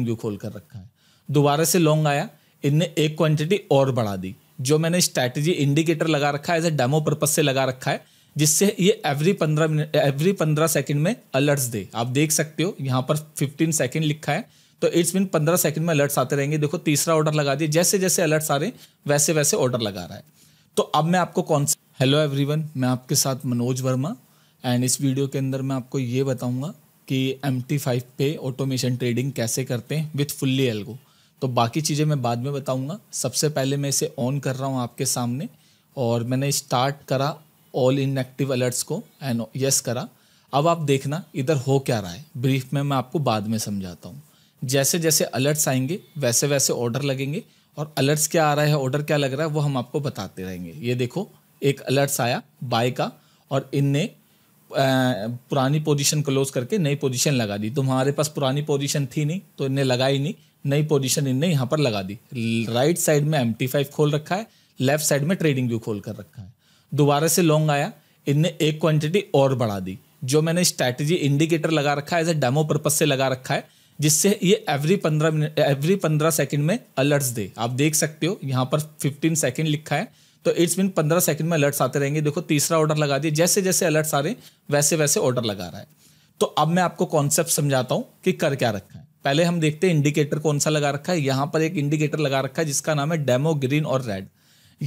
view खोल कर रखा है दोबारा से लॉन्ग आया इनने एक क्वांटिटी और बढ़ा दी जो मैंने स्ट्रैटेजी इंडिकेटर लगा रखा है एज ए डेमो पर्पज से लगा रखा है जिससे ये एवरी पंद्रह मिनट एवरी पंद्रह सेकंड में अलर्ट्स दे आप देख सकते हो यहाँ पर फिफ्टीन सेकंड लिखा है तो इट्स मीन पंद्रह सेकंड में अलर्ट्स आते रहेंगे देखो तीसरा ऑर्डर लगा दिए जैसे जैसे अलर्ट्स आ रहे हैं वैसे वैसे ऑर्डर लगा रहा है तो अब मैं आपको कौन हेलो एवरीवन मैं आपके साथ मनोज वर्मा एंड इस वीडियो के अंदर मैं आपको ये बताऊंगा कि एम टी फाइव पे ऑटोमेशन ट्रेडिंग कैसे करते हैं विथ फुल्ली एल्गो तो बाकी चीज़ें मैं बाद में बताऊंगा सबसे पहले मैं इसे ऑन कर रहा हूँ आपके सामने और मैंने स्टार्ट करा ऑल इन एक्टिव अलर्ट्स को एंड यस करा अब आप देखना इधर हो क्या रहा है ब्रीफ में मैं आपको बाद में समझाता हूँ जैसे जैसे अलर्ट्स आएंगे वैसे वैसे ऑर्डर लगेंगे और अलर्ट्स क्या आ रहा है ऑर्डर क्या लग रहा है वो हम आपको बताते रहेंगे ये देखो एक अलर्ट्स आया बाय का और इनने पुरानी पोजीशन क्लोज करके नई पोजीशन लगा दी तुम्हारे तो पास पुरानी पोजीशन थी नहीं तो इन्हें लगाई नहीं नई पोजीशन इनने यहाँ पर लगा दी राइट साइड में एम खोल रखा है लेफ्ट साइड में ट्रेडिंग व्यू खोल कर रखा है दोबारा से लॉन्ग आया इनने एक क्वांटिटी और बढ़ा दी जो मैंने स्ट्रैटेजी इंडिकेटर लगा रखा है एज ए डेमो पर्पज से लगा रखा है जिससे ये एवरी पंद्रह मिनट एवरी पंद्रह सेकंड में अलर्ट्स दे आप देख सकते हो यहाँ पर फिफ्टीन सेकंड लिखा है तो इट्स बिन पंद्रह सेकंड में अलर्ट्स आते रहेंगे देखो तीसरा ऑर्डर लगा दिए जैसे जैसे अलर्ट्स आ रहे हैं वैसे वैसे ऑर्डर लगा रहा है तो अब मैं आपको कॉन्सेप्ट समझाता हूँ कि कर क्या रखा है पहले हम देखते हैं इंडिकेटर कौन सा लगा रखा है यहाँ पर एक इंडिकेटर लगा रखा है जिसका नाम है डेमो ग्रीन और रेड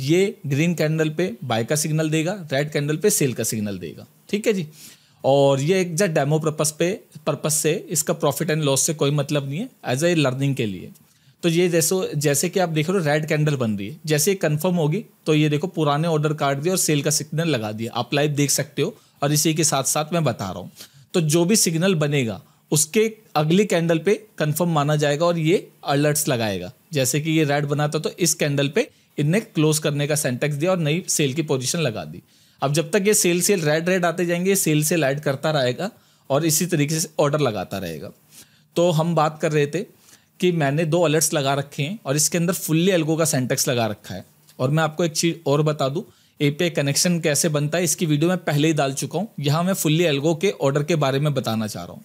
ये ग्रीन कैंडल पे बाय का सिग्नल देगा रेड कैंडल पे सेल का सिग्नल देगा ठीक है जी और ये एक जो डेमो पर्पस पे पर्पस से इसका प्रॉफिट एंड लॉस से कोई मतलब नहीं है एज ए लर्निंग के लिए तो ये जैसे जैसे कि आप देख रहे हो रेड कैंडल बन रही है जैसे ये कन्फर्म होगी तो ये देखो पुराने ऑर्डर काट दिए और सेल का सिग्नल लगा दिया आप लाइव देख सकते हो और इसी के साथ साथ मैं बता रहा हूँ तो जो भी सिग्नल बनेगा उसके अगली कैंडल पे कंफर्म माना जाएगा और ये अलर्ट्स लगाएगा जैसे कि ये रेड बनाता तो इस कैंडल पे इनने क्लोज करने का सेंटेक्स दिया और नई सेल की पोजीशन लगा दी अब जब तक ये सेल सेल रेड रेड आते जाएंगे ये सेल सेल ऐड करता रहेगा और इसी तरीके से ऑर्डर लगाता रहेगा तो हम बात कर रहे थे कि मैंने दो अलर्ट्स लगा रखे हैं और इसके अंदर फुल्ली एल्गो का सेंटेक्स लगा रखा है और मैं आपको एक चीज़ और बता दूँ ए कनेक्शन कैसे बनता है इसकी वीडियो मैं पहले ही डाल चुका हूँ यहाँ मैं फुल्ली एल्गो के ऑर्डर के बारे में बताना चाह रहा हूँ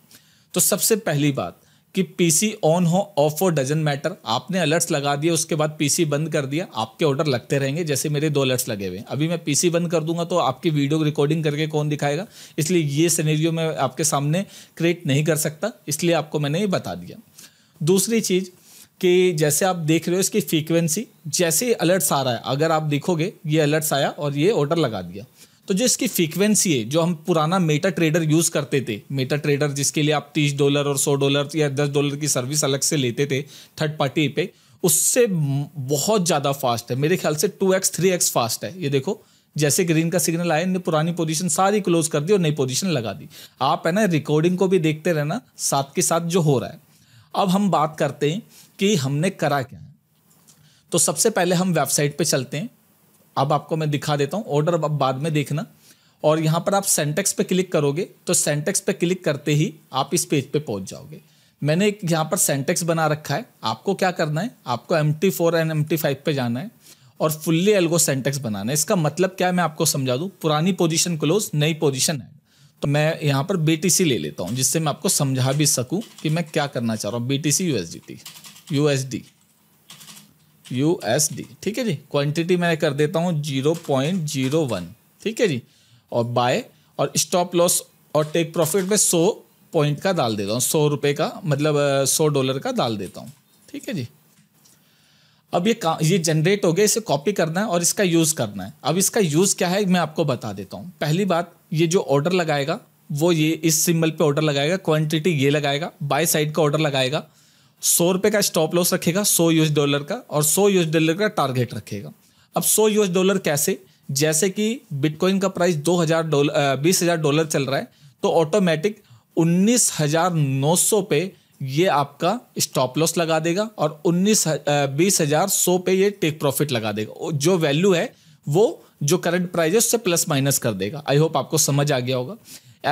तो सबसे पहली बात कि पीसी ऑन हो ऑफ हो डजन मैटर आपने अलर्ट्स लगा दिए उसके बाद पीसी बंद कर दिया आपके ऑर्डर लगते रहेंगे जैसे मेरे दो अलर्ट्स लगे हुए हैं अभी मैं पीसी बंद कर दूंगा तो आपकी वीडियो रिकॉर्डिंग करके कौन दिखाएगा इसलिए ये सिनेरियो मैं आपके सामने क्रिएट नहीं कर सकता इसलिए आपको मैंने ये बता दिया दूसरी चीज़ कि जैसे आप देख रहे हो इसकी फ्रीक्वेंसी जैसे अलर्ट्स आ रहा है अगर आप देखोगे ये अलर्ट्स आया और ये ऑर्डर लगा दिया तो जो इसकी फ्रीक्वेंसी है जो हम पुराना मेटा ट्रेडर यूज़ करते थे मेटा ट्रेडर जिसके लिए आप तीस डॉलर और सौ डॉलर या दस डॉलर की सर्विस अलग से लेते थे थर्ड पार्टी पे उससे बहुत ज़्यादा फास्ट है मेरे ख्याल से two X three X fast है ये देखो जैसे ग्रीन का सिग्नल आया इन्हें पुरानी पोजीशन सारी क्लोज कर दी और नई पोजीशन लगा दी आप है ना रिकॉर्डिंग को भी देखते रहना साथ के साथ जो हो रहा है अब हम बात करते हैं कि हमने करा क्या है तो सबसे पहले हम वेबसाइट पे चलते हैं अब आपको मैं दिखा देता हूँ ऑर्डर अब बाद में देखना और यहाँ पर आप सेंटेक्स पे क्लिक करोगे तो सेंटेक्स पे क्लिक करते ही आप इस पेज पे पहुँच जाओगे मैंने एक यहाँ पर सेंटेक्स बना रखा है आपको क्या करना है आपको M T four and M T five पर जाना है और फुल्ली एल्गो सेंटेक्स बनाना है इसका मतलब क्या है मैं आपको समझा दूँ पुरानी पोजिशन क्लोज नई पोजिशन है तो मैं यहाँ पर बी ले लेता हूँ जिससे मैं आपको समझा भी सकूँ कि मैं क्या करना चाह रहा हूँ B T C U S D ठीक है जी क्वांटिटी मैं कर देता हूँ जीरो पॉइंट जीरो वन ठीक है जी और बाय और स्टॉप लॉस और टेक प्रॉफिट में सौ पॉइंट का डाल देता हूँ सौ रुपये का मतलब सौ डॉलर का डाल देता हूँ ठीक है जी अब ये का ये जनरेट हो गया इसे कॉपी करना है और इसका यूज़ करना है अब इसका यूज़ क्या है मैं आपको बता देता हूँ पहली बात ये जो ऑर्डर लगाएगा वो ये इस सिंबल पे ऑर्डर लगाएगा क्वांटिटी ये लगाएगा बाय साइड का ऑर्डर लगाएगा सौ रुपये का स्टॉप लॉस रखेगा सौ यूएस डॉलर का और सौ यू डॉलर का टारगेट रखेगा अब सौ यूएस डॉलर कैसे जैसे कि बिटकॉइन का प्राइस दो हज़ार डॉलर बीस हज़ार डॉलर चल रहा है तो ऑटोमेटिक उन्नीस हज़ार नौ सौ पे ये आपका स्टॉप लॉस लगा देगा और उन्नीस बीस हज़ार सौ पे ये टेक प्रॉफिट लगा देगा जो वैल्यू है वो जो करंट प्राइस है उससे प्लस माइनस कर देगा आई होप आपको समझ आ गया होगा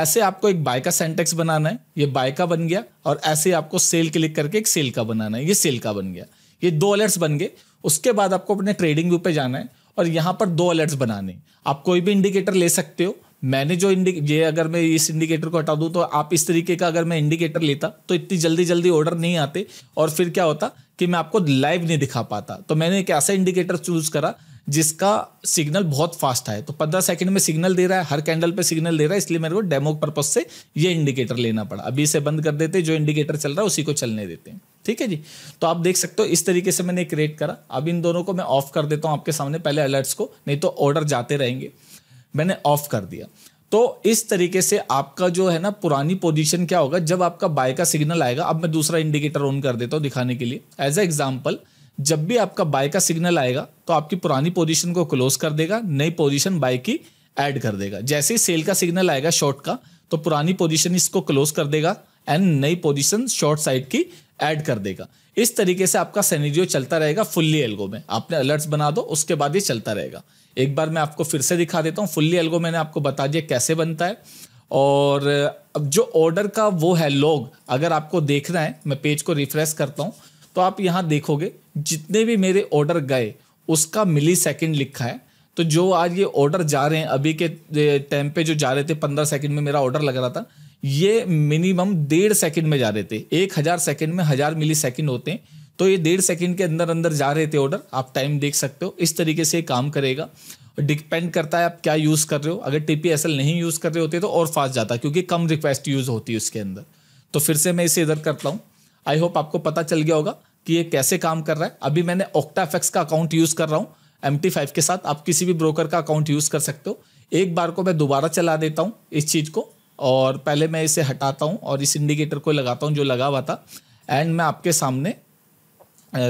ऐसे आपको एक बाय का सेंटेक्स बनाना है ये बाय का बन गया और ऐसे आपको सेल क्लिक करके एक सेल का बनाना है ये सेल का बन गया ये दो अलर्ट्स बन गए उसके बाद आपको अपने ट्रेडिंग व्यू पे जाना है और यहाँ पर दो अलर्ट्स बनाने आप कोई भी इंडिकेटर ले सकते हो मैंने जो इंडिके ये अगर मैं इस इंडिकेटर को हटा दूँ तो आप इस तरीके का अगर मैं इंडिकेटर लेता तो इतनी जल्दी जल्दी ऑर्डर नहीं आते और फिर क्या होता कि मैं आपको लाइव नहीं दिखा पाता तो मैंने एक ऐसा इंडिकेटर चूज करा जिसका सिग्नल बहुत फास्ट है तो पंद्रह सेकंड में सिग्नल दे रहा है हर कैंडल पे सिग्नल दे रहा है इसलिए मेरे को डेमो पर्पज से ये इंडिकेटर लेना पड़ा अभी इसे बंद कर देते जो इंडिकेटर चल रहा है उसी को चलने देते हैं ठीक है जी तो आप देख सकते हो इस तरीके से मैंने क्रिएट करा अब इन दोनों को मैं ऑफ कर देता हूँ आपके सामने पहले अलर्ट्स को नहीं तो ऑर्डर जाते रहेंगे मैंने ऑफ कर दिया तो इस तरीके से आपका जो है ना पुरानी पोजीशन क्या होगा जब आपका बाय का सिग्नल आएगा अब मैं दूसरा इंडिकेटर ऑन कर देता हूँ दिखाने के लिए एज ए एग्जाम्पल जब भी आपका बाय का सिग्नल आएगा तो आपकी पुरानी पोजीशन को क्लोज कर देगा नई पोजीशन बाय की ऐड कर देगा जैसे ही सेल का सिग्नल आएगा शॉर्ट का तो पुरानी पोजीशन इसको क्लोज कर देगा एंड नई पोजीशन शॉर्ट साइड की ऐड कर देगा इस तरीके से आपका सेनेरियो चलता रहेगा फुल्ली एल्गो में आपने अलर्ट्स बना दो उसके बाद ये चलता रहेगा एक बार मैं आपको फिर से दिखा देता हूँ फुल्ली एल्गो मैंने आपको बता दिया कैसे बनता है और अब जो ऑर्डर का वो है लॉग अगर आपको देखना है मैं पेज को रिफ्रेश करता हूँ तो आप यहाँ देखोगे जितने भी मेरे ऑर्डर गए उसका मिली सेकेंड लिखा है तो जो आज ये ऑर्डर जा रहे हैं अभी के टाइम पे जो जा रहे थे पंद्रह सेकंड में मेरा ऑर्डर लग रहा था ये मिनिमम डेढ़ सेकंड में जा रहे थे एक हज़ार सेकंड में हज़ार मिली सेकंड होते हैं तो ये डेढ़ सेकंड के अंदर अंदर जा रहे थे ऑर्डर आप टाइम देख सकते हो इस तरीके से काम करेगा डिपेंड करता है आप क्या यूज़ कर रहे हो अगर टी पी एस एल नहीं यूज़ कर रहे होते तो और फास्ट जाता क्योंकि कम रिक्वेस्ट यूज़ होती है उसके अंदर तो फिर से मैं इसे इधर करता हूँ आई होप आपको पता चल गया होगा कि ये कैसे काम कर रहा है अभी मैंने ओक्टा का अकाउंट यूज़ कर रहा हूँ एम के साथ आप किसी भी ब्रोकर का अकाउंट यूज़ कर सकते हो एक बार को मैं दोबारा चला देता हूँ इस चीज़ को और पहले मैं इसे हटाता हूँ और इस इंडिकेटर को लगाता हूँ जो लगा हुआ था एंड मैं आपके सामने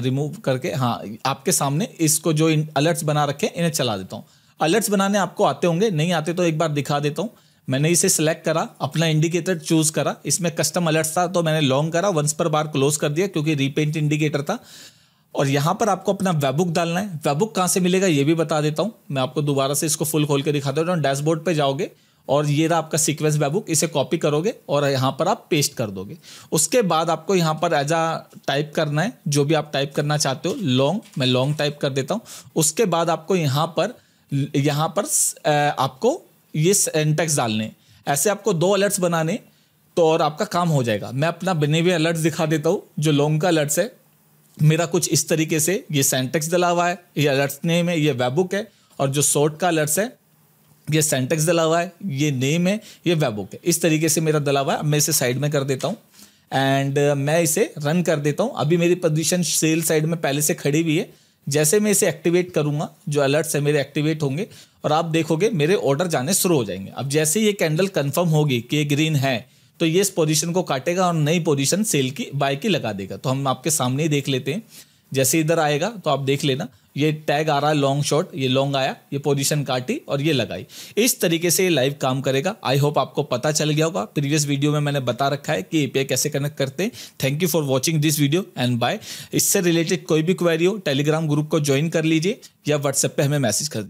रिमूव करके हाँ आपके सामने इसको जो अलर्ट्स बना रखे इन्हें चला देता हूँ अलर्ट्स बनाने आपको आते होंगे नहीं आते तो एक बार दिखा देता हूँ मैंने इसे सेलेक्ट करा अपना इंडिकेटर चूज करा इसमें कस्टम अलर्ट्स था तो मैंने लॉन्ग करा वंस पर बार क्लोज कर दिया क्योंकि रीपेंट इंडिकेटर था और यहाँ पर आपको अपना वेबुक डालना है वेबुक कहाँ से मिलेगा ये भी बता देता हूँ मैं आपको दोबारा से इसको फुल खोल के दिखाता हूँ डैशबोर्ड पर जाओगे और ये रहा आपका सीक्वेंस वेबुक इसे कॉपी करोगे और यहाँ पर आप पेस्ट कर दोगे उसके बाद आपको यहाँ पर एज आ टाइप करना है जो भी आप टाइप करना चाहते हो लॉन्ग मैं लॉन्ग टाइप कर देता हूँ उसके बाद आपको यहाँ पर यहाँ पर आपको ये सेंटेक्स डालने ऐसे आपको दो अलर्ट्स बनाने तो और आपका काम हो जाएगा मैं अपना बने हुए अलर्ट्स दिखा देता हूँ जो लॉन्ग का अलर्ट्स है मेरा कुछ इस तरीके से ये सेंटेक्स डला हुआ है ये अलर्ट्स नेम है ये वेबुक है और जो शॉर्ट का अलर्ट्स है ये सेंटेक्स डला हुआ है ये नेम है ये वेबुक है इस तरीके से मेरा डला हुआ है मैं इसे साइड में कर देता हूँ एंड मैं इसे रन कर देता हूँ अभी मेरी पोजीशन सेल साइड में पहले से खड़ी हुई है जैसे मैं इसे एक्टिवेट करूंगा जो अलर्ट्स है मेरे एक्टिवेट होंगे और आप देखोगे मेरे ऑर्डर जाने शुरू हो जाएंगे अब जैसे ये कैंडल कन्फर्म होगी कि ये ग्रीन है तो ये इस पोजीशन को काटेगा और नई पोजीशन सेल की बाय की लगा देगा तो हम आपके सामने ही देख लेते हैं जैसे इधर आएगा तो आप देख लेना ये टैग आ रहा है लॉन्ग शॉट ये लॉन्ग आया ये पोजीशन काटी और ये लगाई इस तरीके से ये लाइव काम करेगा आई होप आपको पता चल गया होगा प्रीवियस वीडियो में मैंने बता रखा है कि एपीआई कैसे कनेक्ट करते हैं thank you for watching this video and bye इससे रिलेटेड कोई भी क्वेरी हो टेलीग्राम ग्रुप को ज्वाइन कर लीजिए या व्हाट्सएप पर हमें मैसेज कर